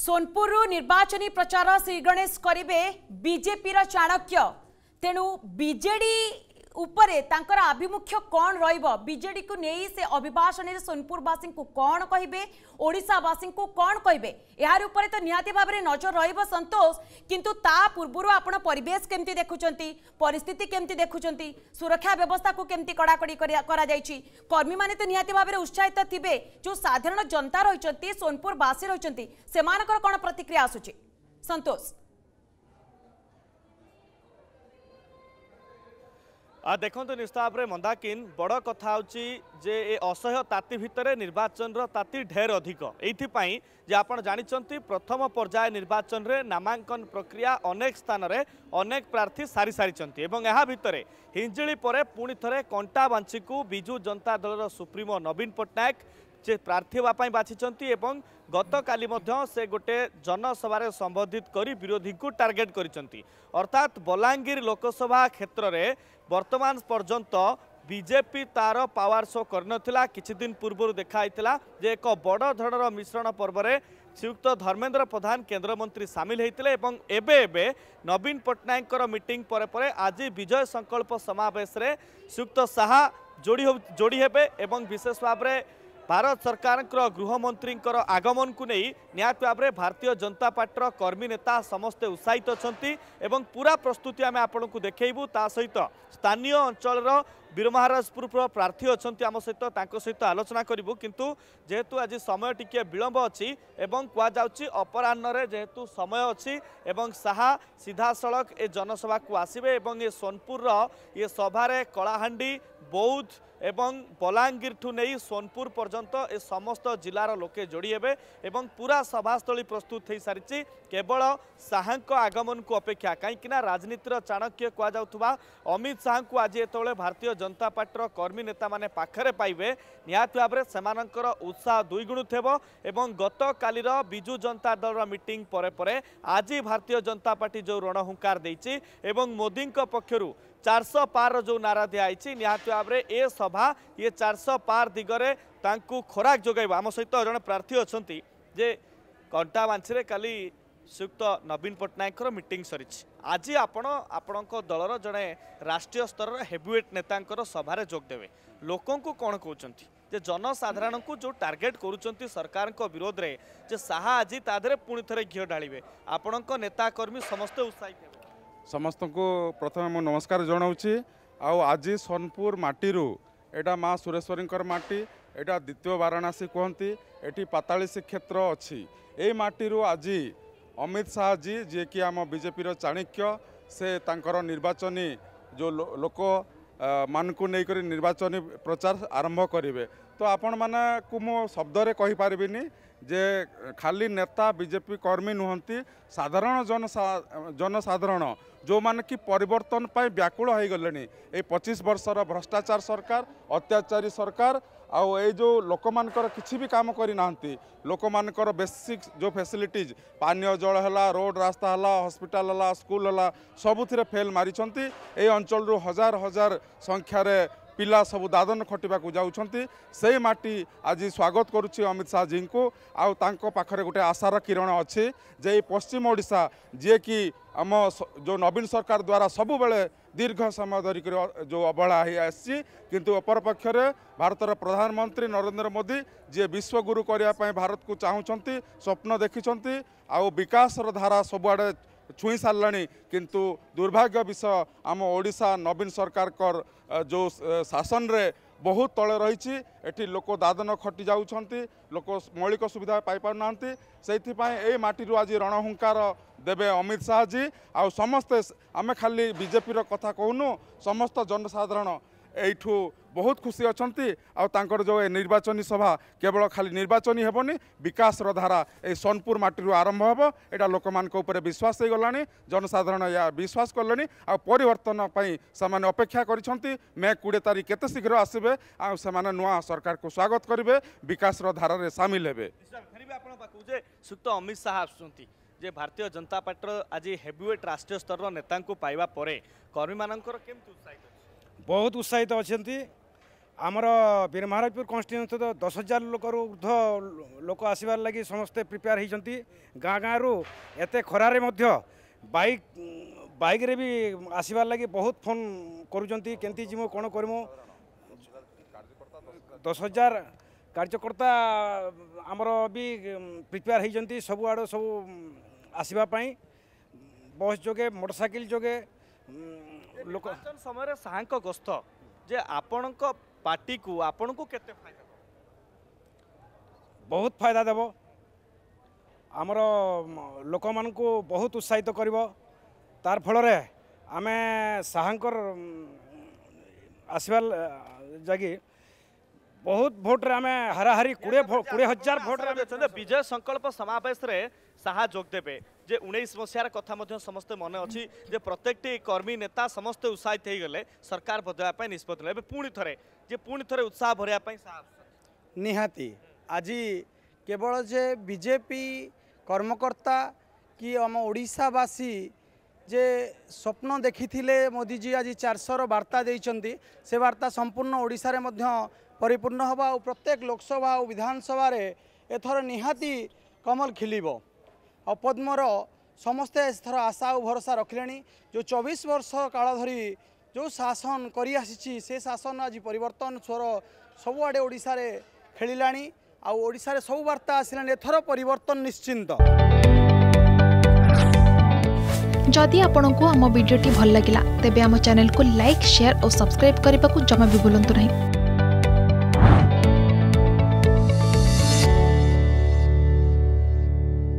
ସୋନପୁରରୁ ନିର୍ବାଚନୀ ପ୍ରଚାର ଶ୍ରୀଗଣେଶ କରିବେ ବିଜେପିର ଚାଣକ୍ୟ ତେଣୁ ବିଜେଡି উপরে তাঁর আভিমুখ্য কণ রহব বিজেডি কু নেই সে অভিভাষণের সোনপুরবাসী কণ কহবে ওড়শাবাসী কণ কহবে এর উপরে তো নিহতি ভাবে নজর রহব সন্তোষ কিন্তু তা পূর্বর আপনার পরিবেশ কমিটি দেখুম পরিস্থিতি কমিটি দেখুম সুরক্ষা ব্যবস্থা কমিটি কড়াকড়ি করা যাই কর্মী মানে তো নিহতি ভাবে উৎসাহিত থাকবে যে সাধারণ জনতা রয়েছেন সোনপুরবাসী রয়েছেন সে কণ প্রতিক্রিয়া আসুচি সন্তোষ ଦେଖନ୍ତୁ ନିସ୍ତାବରେ ମନ୍ଦାକିନ୍ ବଡ଼ କଥା ହେଉଛି ଯେ ଏ ଅସହ୍ୟ ତାତି ଭିତରେ ନିର୍ବାଚନର ତାତି ଢେର ଅଧିକ ଏଇଥିପାଇଁ ଯେ ଆପଣ ଜାଣିଛନ୍ତି ପ୍ରଥମ ପର୍ଯ୍ୟାୟ ନିର୍ବାଚନରେ ନାମାଙ୍କନ ପ୍ରକ୍ରିୟା ଅନେକ ସ୍ଥାନରେ ଅନେକ ପ୍ରାର୍ଥୀ ସାରି ସାରିଛନ୍ତି ଏବଂ ଏହା ଭିତରେ ହିଞ୍ଜିଳି ପରେ ପୁଣି ଥରେ କଣ୍ଟାବାଞ୍ଚିକୁ ବିଜୁ ଜନତା ଦଳର ସୁପ୍ରିମୋ ନବୀନ ପଟ୍ଟନାୟକ যে প্রার্থী হওয়া বাছিছেন এবং গতকালি মধ্য সে গোটে জনসভার সম্বোধিত করে বিরোধী টার্গেট করেছেন অর্থাৎ বলাঙ্গীর লোকসভা ক্ষেত্রে বর্তমান পর্যন্ত বিজেপি তার পাওয়ার শো করে কিছুদিন পূর্বর দেখা হয়েছিল যে এক বড় ধরনের মিশ্রণ পর্বরে শ্রীযুক্ত ধর্মেন্দ্র প্রধান কেন্দ্রমন্ত্রী সামিল হয়েছে এবং এবে এবে নবীন পট্টনাকর মিটিং পরে পরে আজ বিজয় সংকল্প সমাবেশে শ্রীযুক্ত সাহা যোড়ি যোড়ি হবে এবং বিশেষ ভাবে ଭାରତ ସରକାରଙ୍କର ଗୃହମନ୍ତ୍ରୀଙ୍କର ଆଗମନକୁ ନେଇ ନିହାତି ଭାବରେ ଭାରତୀୟ ଜନତା ପାର୍ଟିର କର୍ମୀ ନେତା ସମସ୍ତେ ଉତ୍ସାହିତ ଅଛନ୍ତି ଏବଂ ପୁରା ପ୍ରସ୍ତୁତି ଆମେ ଆପଣଙ୍କୁ ଦେଖାଇବୁ ତା ସହିତ ସ୍ଥାନୀୟ ଅଞ୍ଚଳର ବୀର ମହାରାଜପୁର ପ୍ରାର୍ଥୀ ଅଛନ୍ତି ଆମ ସହିତ ତାଙ୍କ ସହିତ ଆଲୋଚନା କରିବୁ କିନ୍ତୁ ଯେହେତୁ ଆଜି ସମୟ ଟିକିଏ ବିଳମ୍ବ ଅଛି ଏବଂ କୁହାଯାଉଛି ଅପରାହ୍ନରେ ଯେହେତୁ ସମୟ ଅଛି ଏବଂ ଶାହା ସିଧାସଳଖ ଏ ଜନସଭାକୁ ଆସିବେ ଏବଂ ଏ ସୋନପୁରର ଏ ସଭାରେ କଳାହାଣ୍ଡି ବୌଦ୍ଧ ଏବଂ ବଲାଙ୍ଗୀରଠୁ ନେଇ ସୋନପୁର ପର୍ଯ୍ୟନ୍ତ ଏ ସମସ୍ତ ଜିଲ୍ଲାର ଲୋକେ ଯୋଡ଼ି ହେବେ ଏବଂ ପୁରା ସଭାସ୍ଥଳୀ ପ୍ରସ୍ତୁତ ହୋଇସାରିଛି କେବଳ ଶାହାଙ୍କ ଆଗମନକୁ ଅପେକ୍ଷା କାହିଁକିନା ରାଜନୀତିର ଚାଣକ୍ୟ କୁହାଯାଉଥିବା ଅମିତ ଶାହାଙ୍କୁ ଆଜି ଯେତେବେଳେ ଭାରତୀୟ জনতা পার্টির কর্মী নেতা মানে পাখে পাইবে নিহতি ভাবে সে উৎসাহ দ্বিগুণুব এবং গতকালির বিজু জনতা দলর মিটিং পরে পরে আজ ভারতীয় জনতা পার্টি যে রণহুঙ্কার দিয়েছি এবং মোদী পক্ষর চারশো পার যে নারা দিয়েছে নিহতি ভাবে এ সভা ইয়ে চারশো পার দিগরে তাঁকু খোরাক যোগাইব আম সহ জন প্রার্থী অনেক যে কণ্টা বাঞ্ছিরে কালি ଶ୍ରୀଯୁକ୍ତ ନବୀନ ପଟ୍ଟନାୟକଙ୍କର ମିଟିଂ ସରିଛି ଆଜି ଆପଣ ଆପଣଙ୍କ ଦଳର ଜଣେ ରାଷ୍ଟ୍ରୀୟ ସ୍ତରର ହେଭିୱେଟ୍ ନେତାଙ୍କର ସଭାରେ ଯୋଗ ଦେବେ ଲୋକଙ୍କୁ କ'ଣ କହୁଛନ୍ତି ଯେ ଜନସାଧାରଣଙ୍କୁ ଯେଉଁ ଟାର୍ଗେଟ୍ କରୁଛନ୍ତି ସରକାରଙ୍କ ବିରୋଧରେ ଯେ ଶାହା ଆଜି ତା ଦେହରେ ପୁଣି ଥରେ ଘିଅ ଢାଳିବେ ଆପଣଙ୍କ ନେତା କର୍ମୀ ସମସ୍ତେ ଉତ୍ସାହିତ ହେବେ ସମସ୍ତଙ୍କୁ ପ୍ରଥମେ ମୁଁ ନମସ୍କାର ଜଣାଉଛି ଆଉ ଆଜି ସୋନପୁର ମାଟିରୁ ଏଇଟା ମା ସୁରେଶ୍ୱରୀଙ୍କର ମାଟି ଏଇଟା ଦ୍ୱିତୀୟ ବାରଣାସୀ କୁହନ୍ତି ଏଠି ପାତାଳିଶ କ୍ଷେତ୍ର ଅଛି ଏଇ ମାଟିରୁ ଆଜି ଅମିତ ଶାହାଜୀ ଯିଏକି ଆମ ବିଜେପିର ଚାଣକ୍ୟ ସେ ତାଙ୍କର ନିର୍ବାଚନୀ ଯେଉଁ ଲୋକ ମାନଙ୍କୁ ନେଇକରି ନିର୍ବାଚନୀ ପ୍ରଚାର ଆରମ୍ଭ କରିବେ তো ଆପଣମାନଙ୍କୁ ମୁଁ ଶବ୍ଦରେ କହିପାରିବିନି ଯେ ଖାଲି ନେତା ବିଜେପି କର୍ମୀ ନୁହନ୍ତି ସାଧାରଣ ଜନସାଧାରଣ ଯେଉଁମାନେ କି ପରିବର୍ତ୍ତନ ପାଇଁ ବ୍ୟାକୁଳ ହୋଇଗଲେଣି ଏଇ ପଚିଶ ବର୍ଷର ଭ୍ରଷ୍ଟାଚାର ସରକାର ଅତ୍ୟାଚାରୀ ସରକାର ଆଉ ଏଇ ଯେଉଁ ଲୋକମାନଙ୍କର କିଛି ବି କାମ କରିନାହାନ୍ତି ଲୋକମାନଙ୍କର ବେସିକ୍ ଯେଉଁ ଫେସିଲିଟିଜ୍ ପାନୀୟ ଜଳ ହେଲା ରୋଡ଼ ରାସ୍ତା ହେଲା ହସ୍ପିଟାଲ ହେଲା ସ୍କୁଲ ହେଲା ସବୁଥିରେ ଫେଲ୍ ମାରିଛନ୍ତି ଏଇ ଅଞ୍ଚଳରୁ ହଜାର ହଜାର ସଂଖ୍ୟାରେ ପିଲା ସବୁ ଦାଦନ ଖଟିବାକୁ ଯାଉଛନ୍ତି ସେଇ ମାଟି ଆଜି ସ୍ୱାଗତ କରୁଛି ଅମିତ ଶାହାଜୀଙ୍କୁ ଆଉ ତାଙ୍କ ପାଖରେ ଗୋଟେ ଆଶାର କିରଣ ଅଛି ଯେ ଏଇ ପଶ୍ଚିମ ଓଡ଼ିଶା ଯିଏକି ଆମ ଯେଉଁ ନବୀନ ସରକାର ଦ୍ୱାରା ସବୁବେଳେ ଦୀର୍ଘ ସମୟ ଧରିକରି ଯେଉଁ ଅବହେଳା ହୋଇ ଆସିଛି କିନ୍ତୁ ଅପରପକ୍ଷରେ ଭାରତର ପ୍ରଧାନମନ୍ତ୍ରୀ ନରେନ୍ଦ୍ର ମୋଦି ଯିଏ ବିଶ୍ୱଗୁରୁ କରିବା ପାଇଁ ଭାରତକୁ ଚାହୁଁଛନ୍ତି ସ୍ୱପ୍ନ ଦେଖିଛନ୍ତି ଆଉ ବିକାଶର ଧାରା ସବୁଆଡ଼େ ଛୁଇଁ ସାରିଲାଣି କିନ୍ତୁ ଦୁର୍ଭାଗ୍ୟ ବିଷୟ ଆମ ଓଡ଼ିଶା ନବୀନ ସରକାରଙ୍କର ଯେଉଁ ଶାସନରେ ବହୁତ ତଳେ ରହିଛି ଏଠି ଲୋକ ଦାଦନ ଖଟି ଯାଉଛନ୍ତି ଲୋକ ମୌଳିକ ସୁବିଧା ପାଇପାରୁନାହାନ୍ତି ସେଇଥିପାଇଁ ଏଇ ମାଟିରୁ ଆଜି ରଣହୁଙ୍କାର ଦେବେ ଅମିତ ଶାହାଜୀ ଆଉ ସମସ୍ତେ ଆମେ ଖାଲି ବିଜେପିର କଥା କହୁନୁ ସମସ୍ତ ଜନସାଧାରଣ এইঠু ବହୁତ ଖୁସି ଅଛନ୍ତି ଆଉ ତାଙ୍କର ଯେଉଁ ଏ ନିର୍ବାଚନୀ ସଭା କେବଳ ଖାଲି ନିର୍ବାଚନୀ ହେବନି ବିକାଶର ଧାରା ଏଇ ସୋନପୁର ମାଟିରୁ ଆରମ୍ଭ ହେବ ଏଇଟା ଲୋକମାନଙ୍କ ଉପରେ ବିଶ୍ୱାସ ହେଇଗଲାଣି ଜନସାଧାରଣ ଏହା ବିଶ୍ୱାସ କଲେଣି ଆଉ ପରିବର୍ତ୍ତନ ପାଇଁ ସେମାନେ ଅପେକ୍ଷା କରିଛନ୍ତି ମେ କୋଡ଼ିଏ ତାରିଖ କେତେ ଶୀଘ୍ର ଆସିବେ ଆଉ ସେମାନେ ନୂଆ ସରକାରକୁ ସ୍ୱାଗତ କରିବେ ବିକାଶର ଧାରାରେ ସାମିଲ ହେବେ ଆପଣ ପାଖକୁ ଯେ ସୁକ୍ତ ଅମିତ ଶାହା ଆସୁଛନ୍ତି ଯେ ଭାରତୀୟ ଜନତା ପାର୍ଟିର ଆଜି ହେଭିୱେଟ୍ ରାଷ୍ଟ୍ରୀୟ ସ୍ତରର ନେତାଙ୍କୁ ପାଇବା ପରେ କର୍ମୀମାନଙ୍କର କେମିତି ଉତ୍ସାହିତ ବହୁତ ଉତ୍ସାହିତ ଅଛନ୍ତି ଆମର ବୀର ମହାରାଜପୁର କନଷ୍ଟିଚ୍ୟୁଏନ୍ସି ତ ଦଶ ହଜାର ଲୋକରୁ ଉର୍ଦ୍ଧ୍ୱ ଲୋକ ଆସିବାର ଲାଗି ସମସ୍ତେ ପ୍ରିପେୟାର ହୋଇଛନ୍ତି ଗାଁ ଗାଁରୁ ଏତେ ଖରାରେ ମଧ୍ୟ ବାଇକ୍ ବାଇକ୍ରେ ବି ଆସିବାର ଲାଗି ବହୁତ ଫୋନ୍ କରୁଛନ୍ତି କେମିତି ଯିମୁ କ'ଣ କରିମୁ ଦଶ ହଜାର କାର୍ଯ୍ୟକର୍ତ୍ତା ଆମର ବି ପ୍ରିପେୟାର ହୋଇଛନ୍ତି ସବୁଆଡ଼ୁ ସବୁ ଆସିବା ପାଇଁ ବସ୍ ଯୋଗେ ମୋଟରସାଇକେଲ ଯୋଗେ লোক ନିର୍ବାଚନ ସମୟରେ ଶାହାଙ୍କ ଗସ୍ତ ଯେ ଆପଣଙ୍କ ପାର୍ଟିକୁ ଆପଣଙ୍କୁ କେତେ ଫାଇଦା ଦେବ? ବହୁତ ଫାଇଦା ଦେବ ଆମର ଲୋକମାନଙ୍କୁ ବହୁତ ଉତ୍ସାହିତ କରିବ ତାର ଫଳରେ ଆମେ ଶାହାଙ୍କର ଆସିବା ଲାଗି ବହୁତ ଭୋଟ୍ରେ ଆମେ ହାରାହାରି କୋଡ଼ିଏ କୋଡ଼ିଏ ହଜାର ଭୋଟ୍ରେ ଅଛନ୍ତି ବିଜୟ ସଂକଳ୍ପ ସମାବେଶରେ ଶାହା ଯୋଗଦେବେ ଯେ ଉଣେଇଶ ମସିହାର କଥା ମଧ୍ୟ ସମସ୍ତେ ମନେ ଅଛି ଯେ ପ୍ରତ୍ୟେକଟି କର୍ମୀ ନେତା ସମସ୍ତେ ଉତ୍ସାହିତ ହୋଇଗଲେ ସରକାର ବଦଳାଇବା ପାଇଁ ନିଷ୍ପତ୍ତି ନେଲେ ଏବେ ପୁଣି ଥରେ ଯେ ପୁଣି ଥରେ ଉତ୍ସାହ ଭରିବା ପାଇଁ ଶାହା ନିହାତି ଆଜି କେବଳ ଯେ ବିଜେପି କର୍ମକର୍ତ୍ତା କି ଆମ ଓଡ଼ିଶାବାସୀ ଯେ ସ୍ୱପ୍ନ ଦେଖିଥିଲେ ମୋଦିଜୀ ଆଜି ଚାରିଶହର ବାର୍ତ୍ତା ଦେଇଛନ୍ତି ସେ ବାର୍ତ୍ତା ସମ୍ପୂର୍ଣ୍ଣ ଓଡ଼ିଶାରେ ମଧ୍ୟ ପରିପୂର୍ଣ୍ଣ ହେବ ଆଉ ପ୍ରତ୍ୟେକ ଲୋକସଭା ଆଉ ବିଧାନସଭାରେ ଏଥର ନିହାତି କମଲ ଖିଲିବ ଆଉ ପଦ୍ମର ସମସ୍ତେ ଏଥର ଆଶା ଆଉ ଭରସା ରଖିଲେଣି ଯେଉଁ ଚବିଶ ବର୍ଷ କାଳ ଧରି ଯେଉଁ ଶାସନ କରିଆସିଛି ସେ ଶାସନ ଆଜି ପରିବର୍ତ୍ତନ ସ୍ୱର ସବୁଆଡ଼େ ଓଡ଼ିଶାରେ ଖେଳିଲାଣି ଆଉ ଓଡ଼ିଶାରେ ସବୁ ବାର୍ତ୍ତା ଆସିଲାଣି ଏଥର ପରିବର୍ତ୍ତନ ନିଶ୍ଚିନ୍ତ ଯଦି ଆପଣଙ୍କୁ ଆମ ଭିଡ଼ିଓଟି ଭଲ ଲାଗିଲା ତେବେ ଆମ ଚ୍ୟାନେଲକୁ ଲାଇକ୍ ସେୟାର ଓ ସବସ୍କ୍ରାଇବ୍ କରିବାକୁ ଜମା ବି ଭୁଲନ୍ତୁ ନାହିଁ